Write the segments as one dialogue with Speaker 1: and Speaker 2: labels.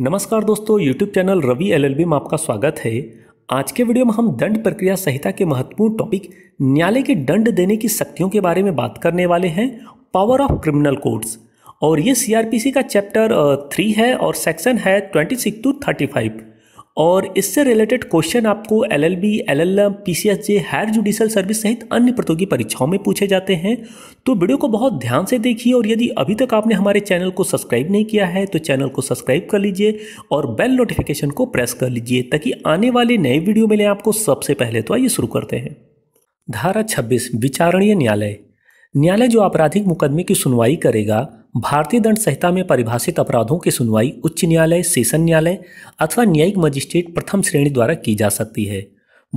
Speaker 1: नमस्कार दोस्तों YouTube channel Ravi LLB में आपका स्वागत है आज के वीडियो में हम दंड प्रक्रिया संहिता के महत्वपूर्ण टॉपिक न्यायालय के दंड देने की शक्तियों के बारे में बात करने वाले हैं पावर ऑफ क्रिमिनल कोर्ट्स और ये सीआरपीसी का चैप्टर थ्री है और सेक्शन है twenty six to thirty five और इससे रिलेटेड क्वेश्चन आपको L L B L L M P C S J higher judicial service सहित अन्य प्रतियोगी परीक्षाओं में पूछे जाते हैं तो वीडियो को बहुत ध्यान से देखिए और यदि अभी तक आपने हमारे चैनल को सब्सक्राइब नहीं किया है तो चैनल को सब्सक्राइब कर लीजिए और बेल नोटिफिकेशन को प्रेस कर लीजिए ताकि आने वाले नए वीडियो मिले आपको सबसे पहले तो आइए शुरू करते हैं धारा छब्बीस विचारणीय न्यायालय न्यायालय जो आपराधिक मुकदमे की सुनवाई करेगा भारतीय दंड संहिता में परिभाषित अपराधों की सुनवाई उच्च न्यायालय सेशन न्यायालय अथवा न्यायिक मजिस्ट्रेट प्रथम श्रेणी द्वारा की जा सकती है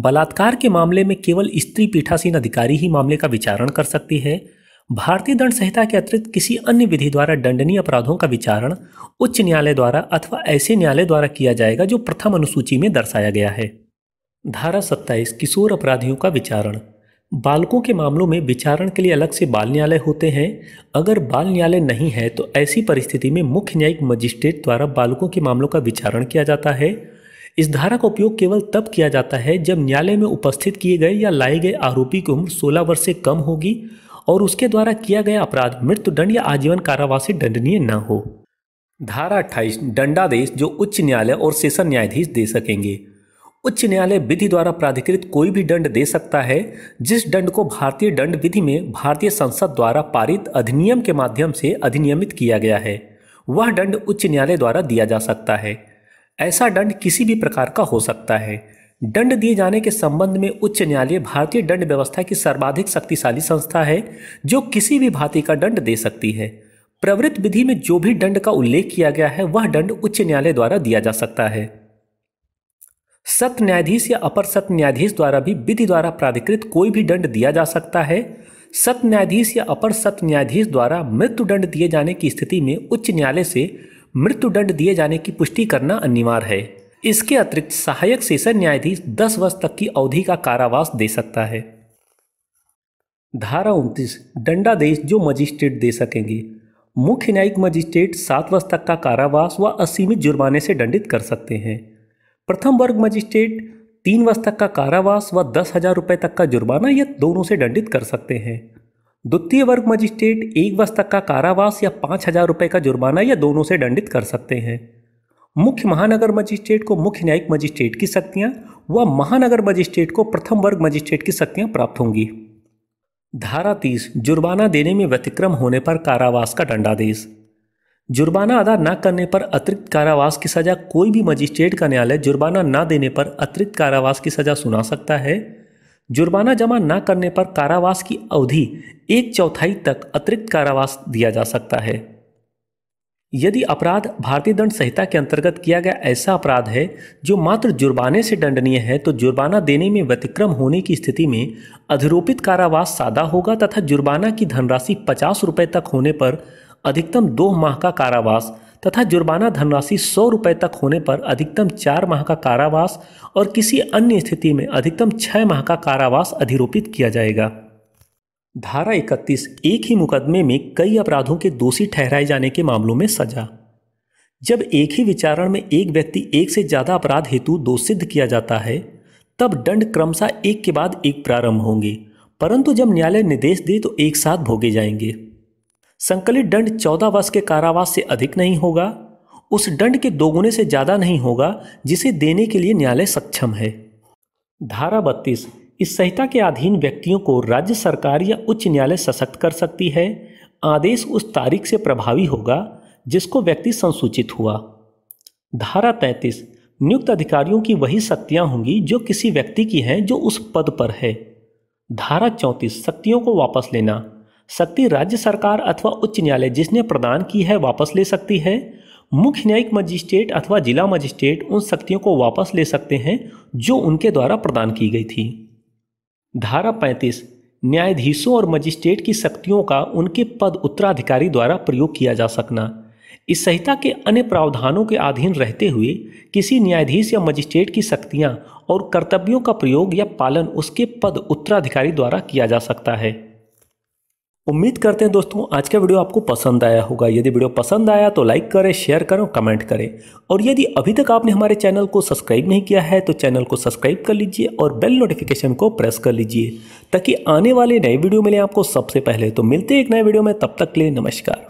Speaker 1: बलात्कार के मामले में केवल स्त्री पीठासीन अधिकारी ही मामले का विचारण कर सकती है भारतीय दंड संहिता के अतिरिक्त किसी अन्य विधि द्वारा दंडनीय अपराधों का विचारण उच्च न्यायालय द्वारा अथवा ऐसे न्यायालय द्वारा किया जाएगा जो प्रथम अनुसूची में दर्शाया गया है धारा सत्ताईस किशोर अपराधियों का विचारण बालकों के मामलों में विचारण के लिए अलग से बाल न्यायालय होते हैं अगर बाल न्यायालय नहीं है तो ऐसी परिस्थिति में मुख्य न्यायिक मजिस्ट्रेट द्वारा बालकों के मामलों का विचारण किया जाता है इस धारा का उपयोग केवल तब किया जाता है जब न्यायालय में उपस्थित किए गए या लाए गए आरोपी की उम्र सोलह वर्ष से कम होगी और उसके द्वारा किया गया अपराध मृत्युदंड या आजीवन कारावास से दंडनीय न हो धारा अट्ठाईस दंडादेश जो उच्च न्यायालय और सेशन न्यायाधीश दे सकेंगे उच्च न्यायालय विधि द्वारा प्राधिकृत कोई भी दंड दे सकता है जिस दंड को भारतीय दंड विधि में भारतीय संसद द्वारा पारित अधिनियम के माध्यम से अधिनियमित किया गया है वह दंड उच्च न्यायालय द्वारा दिया जा सकता है ऐसा दंड किसी भी प्रकार का हो सकता है दंड दिए जाने के संबंध में उच्च न्यायालय भारतीय दंड व्यवस्था की सर्वाधिक शक्तिशाली संस्था है जो किसी भी भांति का दंड दे सकती है प्रवृत्त विधि में जो भी दंड का उल्लेख किया गया है वह दंड उच्च न्यायालय द्वारा दिया जा सकता है सत्य न्यायाधीश या अपर सत्य न्यायाधीश द्वारा भी विधि द्वारा प्राधिकृत कोई भी दंड दिया जा सकता है सत्य न्यायाधीश या अपर सत्य न्यायाधीश द्वारा मृत्युदंड दिए जाने की स्थिति में उच्च न्यायालय से मृत्युदंड दिए जाने की पुष्टि करना अनिवार्य है इसके अतिरिक्त सहायक सेशन न्यायाधीश दस वर्ष तक की अवधि का कारावास दे सकता है धारा उनतीस दंडादेश जो मजिस्ट्रेट दे सकेंगे मुख्य न्यायिक मजिस्ट्रेट सात वर्ष तक का कारावास व असीमित जुर्माने से दंडित कर सकते हैं प्रथम वर्ग मजिस्ट्रेट तीन वर्ष तक का कारावास व दस हजार रुपये तक का जुर्माना या दोनों से दंडित कर सकते हैं द्वितीय वर्ग मजिस्ट्रेट एक वर्ष तक का कारावास या पाँच हजार रुपये का जुर्माना या दोनों से दंडित कर सकते हैं मुख्य महानगर मजिस्ट्रेट को मुख्य न्यायिक मजिस्ट्रेट की शक्तियाँ व महानगर मजिस्ट्रेट को प्रथम वर्ग मजिस्ट्रेट की शक्तियाँ प्राप्त होंगी धारा तीस जुर्माना देने में व्यतिक्रम होने पर कारावास का दंडादेश जुर्माना अदा न करने पर अतिरिक्त कारावास की सजा कोई भी मजिस्ट्रेट का न्यायालय जुर्माना न देने पर अतिरिक्त कारावास की सजा सुना सकता है जुर्माना जमा न करने पर कारावास की अवधि एक चौथाई तक अतिरिक्त कारावास दिया जा सकता है यदि अपराध भारतीय दंड संहिता के अंतर्गत किया गया ऐसा अपराध है जो मात्र जुर्माने से दंडनीय है तो जुर्माना देने में व्यतिक्रम होने की स्थिति में अधिरोपित कारावास सादा होगा तथा जुर्माना की धनराशि पचास रुपये तक होने पर अधिकतम दो माह का कारावास तथा जुर्माना धनराशि सौ रुपये तक होने पर अधिकतम चार माह का कारावास और किसी अन्य स्थिति में अधिकतम छः माह का कारावास अधिरोपित किया जाएगा धारा 31 एक ही मुकदमे में कई अपराधों के दोषी ठहराए जाने के मामलों में सजा जब एक ही विचारण में एक व्यक्ति एक से ज़्यादा अपराध हेतु दोष सिद्ध किया जाता है तब दंड क्रमशः एक के बाद एक प्रारंभ होंगे परंतु जब न्यायालय निर्देश दे तो एक साथ भोगे जाएंगे संकलित दंड चौदह वर्ष के कारावास से अधिक नहीं होगा उस दंड के दोगुने से ज़्यादा नहीं होगा जिसे देने के लिए न्यायालय सक्षम है धारा बत्तीस इस संहिता के अधीन व्यक्तियों को राज्य सरकार या उच्च न्यायालय सशक्त कर सकती है आदेश उस तारीख से प्रभावी होगा जिसको व्यक्ति संसूचित हुआ धारा तैंतीस नियुक्त अधिकारियों की वही शक्तियां होंगी जो किसी व्यक्ति की हैं जो उस पद पर है धारा चौंतीस शक्तियों को वापस लेना शक्ति राज्य सरकार अथवा उच्च न्यायालय जिसने प्रदान की है वापस ले सकती है मुख्य न्यायिक मजिस्ट्रेट अथवा जिला मजिस्ट्रेट उन शक्तियों को वापस ले सकते हैं जो उनके द्वारा प्रदान की गई थी धारा 35 न्यायाधीशों और मजिस्ट्रेट की शक्तियों का उनके पद उत्तराधिकारी द्वारा प्रयोग किया जा सकना इस संहिता के अन्य प्रावधानों के अधीन रहते हुए किसी न्यायाधीश या मजिस्ट्रेट की शक्तियां और कर्तव्यों का प्रयोग या पालन उसके पद उत्तराधिकारी द्वारा किया जा सकता है उम्मीद करते हैं दोस्तों आज का वीडियो आपको पसंद आया होगा यदि वीडियो पसंद आया तो लाइक करें शेयर करें और कमेंट करें और यदि अभी तक आपने हमारे चैनल को सब्सक्राइब नहीं किया है तो चैनल को सब्सक्राइब कर लीजिए और बेल नोटिफिकेशन को प्रेस कर लीजिए ताकि आने वाले नए वीडियो मिले आपको सबसे पहले तो मिलते एक नए वीडियो में तब तक ले नमस्कार